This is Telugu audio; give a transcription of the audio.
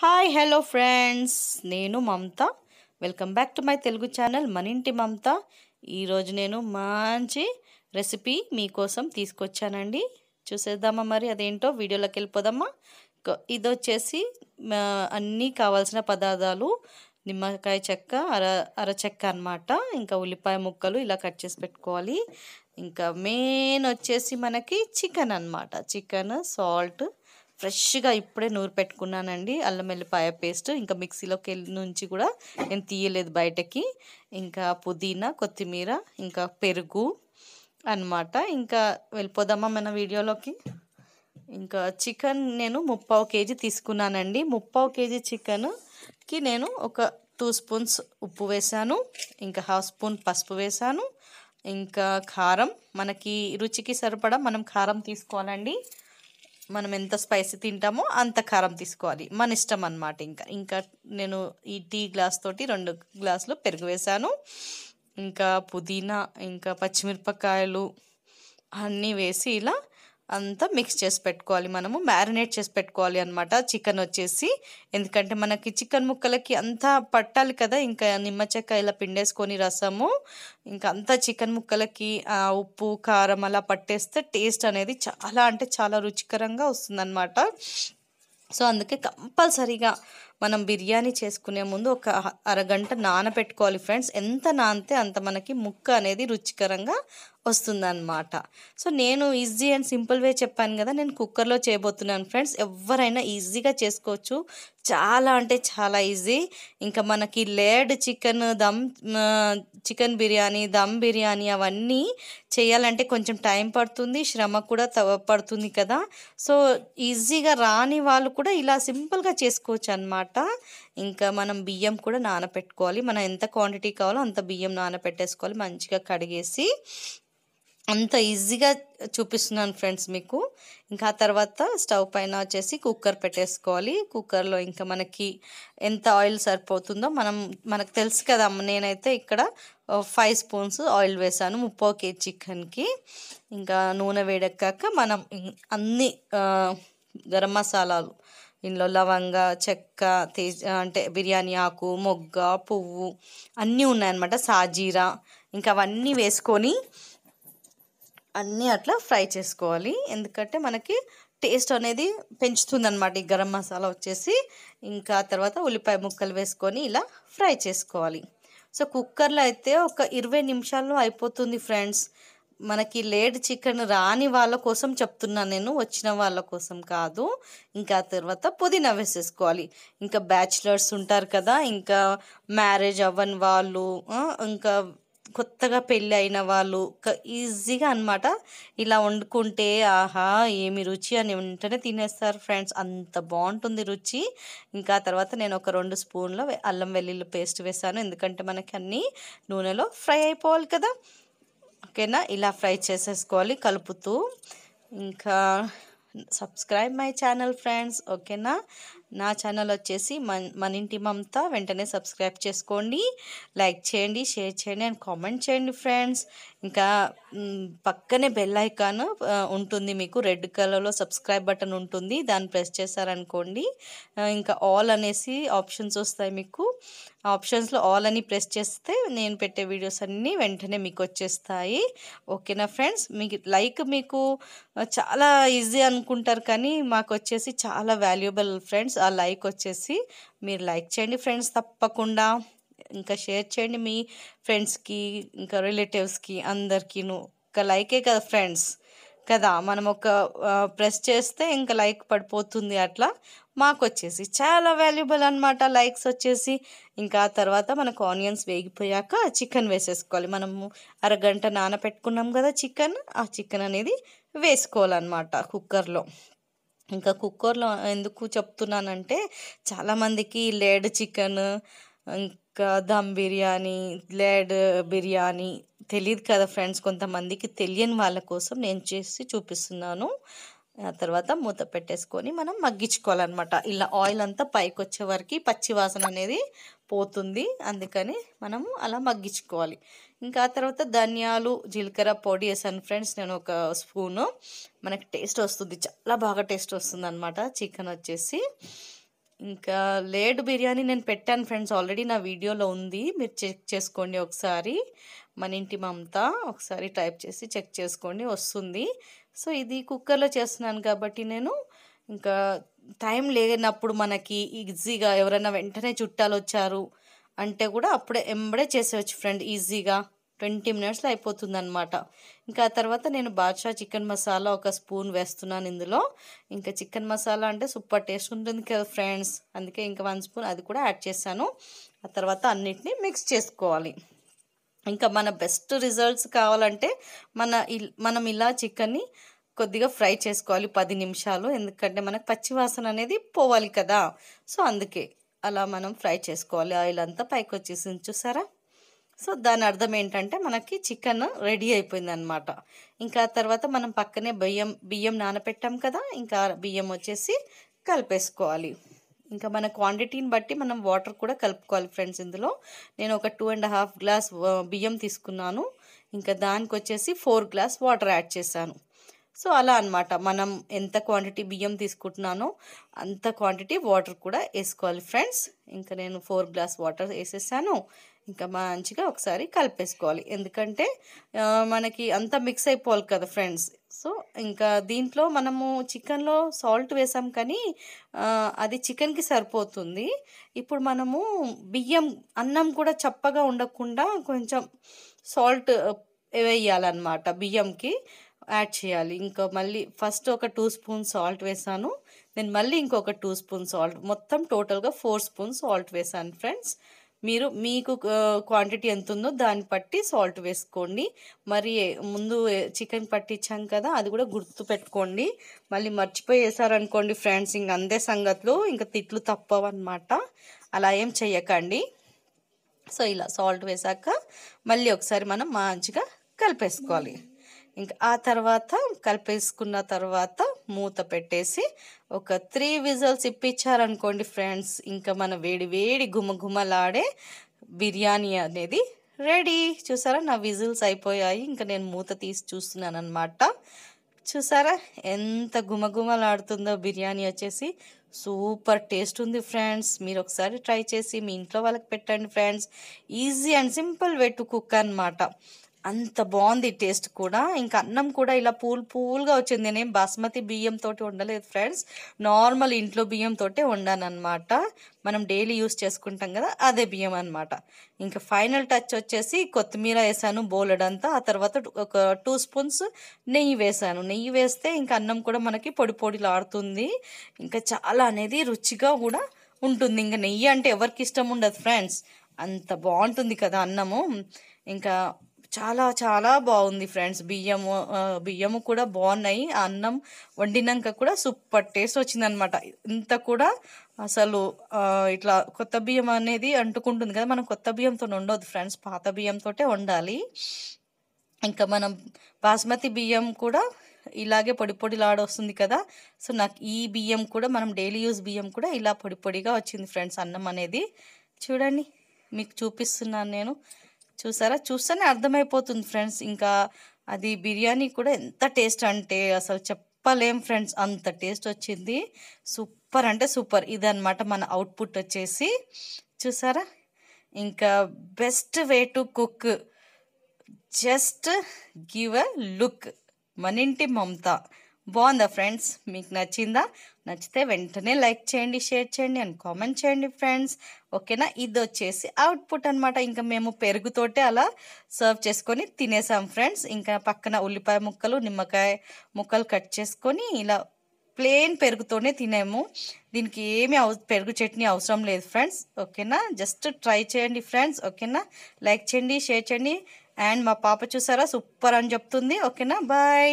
హాయ్ హలో ఫ్రెండ్స్ నేను Mamata welcome back to my Telugu channel మనింటి మమత ఈరోజు నేను మంచి రెసిపీ మీకోసం తీసుకొచ్చానండి చూసేద్దామా మరి అదేంటో వీడియోలోకి వెళ్ళిపోదామా ఇది వచ్చేసి అన్నీ కావాల్సిన పదార్థాలు నిమ్మకాయ చెక్క అర చెక్క అనమాట ఇంకా ఉల్లిపాయ ముక్కలు ఇలా కట్ చేసి పెట్టుకోవాలి ఇంకా మెయిన్ వచ్చేసి మనకి చికెన్ అనమాట చికెన్ సాల్ట్ ఫ్రెష్గా ఇప్పుడే నూరు పెట్టుకున్నానండి అల్లం వెల్లిపాయ పేస్ట్ ఇంకా మిక్సీలోకి నుంచి కూడా నేను తీయలేదు బయటకి ఇంకా పుదీనా కొత్తిమీర ఇంకా పెరుగు అనమాట ఇంకా వెళ్ళిపోదామా మన వీడియోలోకి ఇంకా చికెన్ నేను ముప్పావు కేజీ తీసుకున్నానండి ముప్పావు కేజీ చికెన్కి నేను ఒక టూ స్పూన్స్ ఉప్పు వేసాను ఇంకా హాఫ్ స్పూన్ పసుపు వేసాను ఇంకా కారం మనకి రుచికి సరిపడా మనం కారం తీసుకోవాలండి మనం ఎంత స్పైసీ తింటామో అంత కారం తీసుకోవాలి మన ఇష్టం అనమాట ఇంకా ఇంకా నేను ఈ టీ గ్లాస్ తోటి రెండు గ్లాసులు పెరుగు వేసాను ఇంకా పుదీనా ఇంకా పచ్చిమిరపకాయలు అన్నీ వేసి ఇలా అంతా మిక్స్ చేసి పెట్టుకోవాలి మనము మ్యారినేట్ చేసి పెట్టుకోవాలి అనమాట చికెన్ వచ్చేసి ఎందుకంటే మనకి చికెన్ ముక్కలకి అంతా పట్టాలి కదా ఇంకా నిమ్మచెక్క ఇలా పిండేసుకొని రసము ఇంకా అంతా చికెన్ ముక్కలకి ఉప్పు కారం అలా పట్టేస్తే టేస్ట్ అనేది చాలా అంటే చాలా రుచికరంగా వస్తుందన్నమాట సో అందుకే కంపల్సరీగా మనం బిర్యానీ చేసుకునే ముందు ఒక అరగంట నానబెట్టుకోవాలి ఫ్రెండ్స్ ఎంత నానితే అంత మనకి ముక్క అనేది రుచికరంగా వస్తుందన్నమాట సో నేను ఈజీ అండ్ సింపుల్ వే చెప్పాను కదా నేను కుక్కర్లో చేయబోతున్నాను ఫ్రెండ్స్ ఎవరైనా ఈజీగా చేసుకోవచ్చు చాలా అంటే చాలా ఈజీ ఇంకా మనకి లేడ్ చికెన్ దమ్ చికెన్ బిర్యానీ దమ్ బిర్యానీ అవన్నీ చేయాలంటే కొంచెం టైం పడుతుంది శ్రమ కూడా పడుతుంది కదా సో ఈజీగా రాని వాళ్ళు కూడా ఇలా సింపుల్గా చేసుకోవచ్చు అనమాట అనమాట ఇంకా మనం బియ్యం కూడా నానపెట్టుకోవాలి మనం ఎంత క్వాంటిటీ కావాలో అంత బియ్యం నానపెట్టేసుకోవాలి మంచిగా కడిగేసి అంత ఈజీగా చూపిస్తున్నాను ఫ్రెండ్స్ మీకు ఇంకా ఆ తర్వాత స్టవ్ పైన వచ్చేసి కుక్కర్ పెట్టేసుకోవాలి కుక్కర్లో ఇంకా మనకి ఎంత ఆయిల్ సరిపోతుందో మనం మనకు తెలుసు కదా నేనైతే ఇక్కడ ఫైవ్ స్పూన్స్ ఆయిల్ వేసాను ముప్పో కేజీ చికెన్కి ఇంకా నూనె వేడెక్కాక మనం అన్ని గరం మసాలాలు ఇందులో లవంగ చెక్క తేజ్ అంటే బిర్యానీ ఆకు మొగ్గ పువ్వు అన్నీ ఉన్నాయన్నమాట సాజీరా ఇంకా అవన్నీ వేసుకొని అన్నీ అట్లా ఫ్రై చేసుకోవాలి ఎందుకంటే మనకి టేస్ట్ అనేది పెంచుతుందన్నమాట ఈ గరం మసాలా వచ్చేసి ఇంకా తర్వాత ఉల్లిపాయ ముక్కలు వేసుకొని ఇలా ఫ్రై చేసుకోవాలి సో కుక్కర్లో అయితే ఒక ఇరవై నిమిషాల్లో అయిపోతుంది ఫ్రెండ్స్ మనకి లేట్ చికెన్ రాని వాళ్ళ కోసం చెప్తున్నాను నేను వచ్చిన వాళ్ళ కోసం కాదు ఇంకా తర్వాత పుదీనా వేసేసుకోవాలి ఇంకా బ్యాచిలర్స్ ఉంటారు కదా ఇంకా మ్యారేజ్ అవ్వని వాళ్ళు ఇంకా కొత్తగా పెళ్ళి అయిన వాళ్ళు ఈజీగా అనమాట ఇలా వండుకుంటే ఆహా ఏమి రుచి అని వెంటనే తినేస్తారు ఫ్రెండ్స్ అంత బాగుంటుంది రుచి ఇంకా తర్వాత నేను ఒక రెండు స్పూన్ల అల్లం వెల్లుల్లి పేస్ట్ వేసాను ఎందుకంటే మనకి అన్నీ నూనెలో ఫ్రై అయిపోవాలి కదా ఓకేనా ఇలా ఫ్రై చేసేసుకోవాలి కలుపుతూ ఇంకా సబ్స్క్రైబ్ మై ఛానల్ ఫ్రెండ్స్ ఓకేనా నా ఛానల్ వచ్చేసి మన్ మన ఇంటి మమత వెంటనే సబ్స్క్రైబ్ చేసుకోండి లైక్ చేయండి షేర్ చేయండి అండ్ కామెంట్ చేయండి ఫ్రెండ్స్ ఇంకా పక్కనే బెల్ ఐకాన్ ఉంటుంది మీకు రెడ్ కలర్లో సబ్స్క్రైబ్ బటన్ ఉంటుంది దాన్ని ప్రెస్ చేశారనుకోండి ఇంకా ఆల్ అనేసి ఆప్షన్స్ వస్తాయి మీకు ఆప్షన్స్లో ఆల్ అని ప్రెస్ చేస్తే నేను పెట్టే వీడియోస్ అన్నీ వెంటనే మీకు వచ్చేస్తాయి ఓకేనా ఫ్రెండ్స్ మీకు లైక్ మీకు చాలా ఈజీ అనుకుంటారు కానీ మాకు వచ్చేసి చాలా వాల్యుబుల్ ఫ్రెండ్స్ ఆ లైక్ వచ్చేసి మీరు లైక్ చేయండి ఫ్రెండ్స్ తప్పకుండా ఇంకా షేర్ చేయండి మీ ఫ్రెండ్స్కి ఇంకా రిలేటివ్స్కి అందరికీను ఒక లైకే కదా ఫ్రెండ్స్ కదా మనం ఒక ప్రెస్ చేస్తే ఇంకా లైక్ పడిపోతుంది అట్లా మాకు వచ్చేసి చాలా వాల్యుబుల్ అనమాట లైక్స్ వచ్చేసి ఇంకా తర్వాత మనకు ఆనియన్స్ వేగిపోయాక చికెన్ వేసేసుకోవాలి మనము అరగంట నానబెట్టుకున్నాం కదా చికెన్ ఆ చికెన్ అనేది వేసుకోవాలన్నమాట కుక్కర్లో ఇంకా కుక్కర్లో ఎందుకు చెప్తున్నానంటే చాలామందికి లేడ్ చికెన్ దమ్ బిర్యానీ లేడ్ బిర్యానీ తెలియదు కదా ఫ్రెండ్స్ కొంతమందికి తెలియని వాళ్ళ కోసం నేను చేసి చూపిస్తున్నాను ఆ తర్వాత మూత పెట్టేసుకొని మనం మగ్గించుకోవాలన్నమాట ఇలా ఆయిల్ అంతా పైకి వచ్చే వరకు పచ్చి వాసన అనేది పోతుంది అందుకని మనము అలా మగ్గించుకోవాలి ఇంకా ఆ తర్వాత ధనియాలు జీలకర్ర పొడి వేసాను ఫ్రెండ్స్ నేను ఒక స్పూను మనకి టేస్ట్ వస్తుంది చాలా బాగా టేస్ట్ వస్తుంది చికెన్ వచ్చేసి ఇంకా లేడ్ బిర్యానీ నేను పెట్టాను ఫ్రెండ్స్ ఆల్రెడీ నా వీడియోలో ఉంది మీరు చెక్ చేసుకోండి ఒకసారి మన ఇంటి మమత ఒకసారి టైప్ చేసి చెక్ చేసుకోండి వస్తుంది సో ఇది కుక్కర్లో చేస్తున్నాను కాబట్టి నేను ఇంకా టైం లేనప్పుడు మనకి ఈజీగా ఎవరైనా వెంటనే చుట్టాలు వచ్చారు అంటే కూడా అప్పుడే ఎంబడే చేసేవచ్చు ఫ్రెండ్ ఈజీగా ట్వంటీ మినిట్స్లో అయిపోతుంది అనమాట ఇంకా తర్వాత నేను బాద్షా చికెన్ మసాలా ఒక స్పూన్ వేస్తున్నాను ఇందులో ఇంకా చికెన్ మసాలా అంటే సూపర్ టేస్ట్ ఉంటుంది కదా ఫ్రెండ్స్ అందుకే ఇంకా వన్ స్పూన్ అది కూడా యాడ్ చేశాను ఆ తర్వాత అన్నిటినీ మిక్స్ చేసుకోవాలి ఇంకా మన బెస్ట్ రిజల్ట్స్ కావాలంటే మన మనం ఇలా చికెన్ని కొద్దిగా ఫ్రై చేసుకోవాలి పది నిమిషాలు ఎందుకంటే మనకు పచ్చివాసన అనేది పోవాలి కదా సో అందుకే అలా మనం ఫ్రై చేసుకోవాలి ఆయిల్ అంతా పైకి వచ్చేసింది చూసారా సో దాని అర్థం ఏంటంటే మనకి చికెన్ రెడీ అయిపోయింది అనమాట ఇంకా తర్వాత మనం పక్కనే బియ్యం బియ్యం నానపెట్టాం కదా ఇంకా బియ్యం వచ్చేసి కలిపేసుకోవాలి ఇంకా మన క్వాంటిటీని బట్టి మనం వాటర్ కూడా కలుపుకోవాలి ఫ్రెండ్స్ ఇందులో నేను ఒక టూ అండ్ హాఫ్ గ్లాస్ బియ్యం తీసుకున్నాను ఇంకా దానికి వచ్చేసి ఫోర్ గ్లాస్ వాటర్ యాడ్ చేశాను సో అలా అనమాట మనం ఎంత క్వాంటిటీ బియ్యం తీసుకుంటున్నానో అంత క్వాంటిటీ వాటర్ కూడా వేసుకోవాలి ఫ్రెండ్స్ ఇంకా నేను ఫోర్ గ్లాస్ వాటర్ వేసేసాను ఇంకా మంచిగా ఒకసారి కలిపేసుకోవాలి ఎందుకంటే మనకి అంతా మిక్స్ అయిపోవాలి కదా ఫ్రెండ్స్ సో ఇంకా దీంట్లో మనము చికెన్లో సాల్ట్ వేసాం కానీ అది చికెన్కి సరిపోతుంది ఇప్పుడు మనము బియ్యం అన్నం కూడా చప్పగా ఉండకుండా కొంచెం సాల్ట్ వేయాలన్నమాట బియ్యంకి యాడ్ చేయాలి ఇంకా మళ్ళీ ఫస్ట్ ఒక టూ స్పూన్ సాల్ట్ వేసాను నేను మళ్ళీ ఇంకొక టూ స్పూన్ సాల్ట్ మొత్తం టోటల్గా ఫోర్ స్పూన్ సాల్ట్ వేసాను ఫ్రెండ్స్ మీరు మీకు క్వాంటిటీ ఎంత ఉందో దాన్ని బట్టి సాల్ట్ వేసుకోండి మరి ముందు చికెన్ పట్టించాం కదా అది కూడా గుర్తు పెట్టుకోండి మళ్ళీ మర్చిపోయేసారనుకోండి ఫ్రెండ్స్ ఇంక అందే సంగతులు ఇంకా తిట్లు తప్పవన్నమాట అలా ఏం చెయ్యకండి సో ఇలా సాల్ట్ వేసాక మళ్ళీ ఒకసారి మనం మంచిగా కలిపేసుకోవాలి ఇంకా ఆ తర్వాత కలిపేసుకున్న తర్వాత మూత పెట్టేసి ఒక త్రీ విజల్స్ ఇప్పించారనుకోండి ఫ్రెండ్స్ ఇంకా మన వేడి వేడి గుమగుమలాడే బిర్యానీ అనేది రెడీ చూసారా నా విజిల్స్ అయిపోయాయి ఇంకా నేను మూత తీసి చూస్తున్నాను అనమాట చూసారా ఎంత గుమగుమలాడుతుందో బిర్యానీ వచ్చేసి సూపర్ టేస్ట్ ఉంది ఫ్రెండ్స్ మీరు ఒకసారి ట్రై చేసి మీ ఇంట్లో వాళ్ళకి పెట్టండి friends easy and simple way to cook అనమాట అంత బాగుంది టేస్ట్ కూడా ఇంకా అన్నం కూడా ఇలా పూల్ పూల్గా వచ్చింది నేను బాస్మతి బియ్యంతో ఉండలేదు ఫ్రెండ్స్ నార్మల్ ఇంట్లో బియ్యంతో వండానమాట మనం డైలీ యూస్ చేసుకుంటాం కదా అదే బియ్యం అనమాట ఇంకా ఫైనల్ టచ్ వచ్చేసి కొత్తిమీర వేసాను బోలెడంతా ఆ తర్వాత ఒక టూ స్పూన్స్ నెయ్యి వేసాను నెయ్యి వేస్తే ఇంకా అన్నం కూడా మనకి పొడి పొడిలాడుతుంది ఇంకా చాలా అనేది రుచిగా కూడా ఉంటుంది ఇంకా నెయ్యి అంటే ఎవరికి ఇష్టం ఉండదు ఫ్రెండ్స్ అంత బాగుంటుంది కదా అన్నము ఇంకా చాలా చాలా బాగుంది ఫ్రెండ్స్ బియ్యము బియ్యము కూడా బాగున్నాయి అన్నం వండినాక కూడా సూపర్ టేస్ట్ వచ్చిందనమాట ఇంత కూడా అసలు ఇట్లా కొత్త బియ్యం అనేది అంటుకుంటుంది కదా మనం కొత్త బియ్యంతో ఉండొద్దు ఫ్రెండ్స్ పాత బియ్యంతోటే వండాలి ఇంకా మనం బాస్మతి బియ్యం కూడా ఇలాగే పొడి వస్తుంది కదా సో నాకు ఈ బియ్యం కూడా మనం డైలీ యూస్ బియ్యం కూడా ఇలా పొడి పొడిగా వచ్చింది ఫ్రెండ్స్ అన్నం అనేది చూడండి మీకు చూపిస్తున్నాను నేను చూసారా చూస్తేనే అర్థమైపోతుంది ఫ్రెండ్స్ ఇంకా అది బిర్యానీ కూడా ఎంత టేస్ట్ అంటే అసలు చెప్పలేం ఫ్రెండ్స్ అంత టేస్ట్ వచ్చింది సూపర్ అంటే సూపర్ ఇదనమాట మన అవుట్పుట్ వచ్చేసి చూసారా ఇంకా best way to cook just give a look మనింటి మమత బాగుందా ఫ్రెండ్స్ మీకు నచ్చిందా నచ్చితే వెంటనే లైక్ చేయండి షేర్ చేయండి అండ్ కామెంట్ చేయండి ఫ్రెండ్స్ ఓకేనా ఇది వచ్చేసి అవుట్పుట్ అనమాట ఇంకా మేము పెరుగుతోటే అలా సర్వ్ చేసుకొని తినేసాం ఫ్రెండ్స్ ఇంకా పక్కన ఉల్లిపాయ ముక్కలు నిమ్మకాయ ముక్కలు కట్ చేసుకొని ఇలా ప్లేన్ పెరుగుతోనే తినేము దీనికి ఏమీ పెరుగు చట్నీ అవసరం లేదు ఫ్రెండ్స్ ఓకేనా జస్ట్ ట్రై చేయండి ఫ్రెండ్స్ ఓకేనా లైక్ చేయండి షేర్ చేయండి అండ్ మా పాప చూసారా సూపర్ అని చెప్తుంది ఓకేనా బాయ్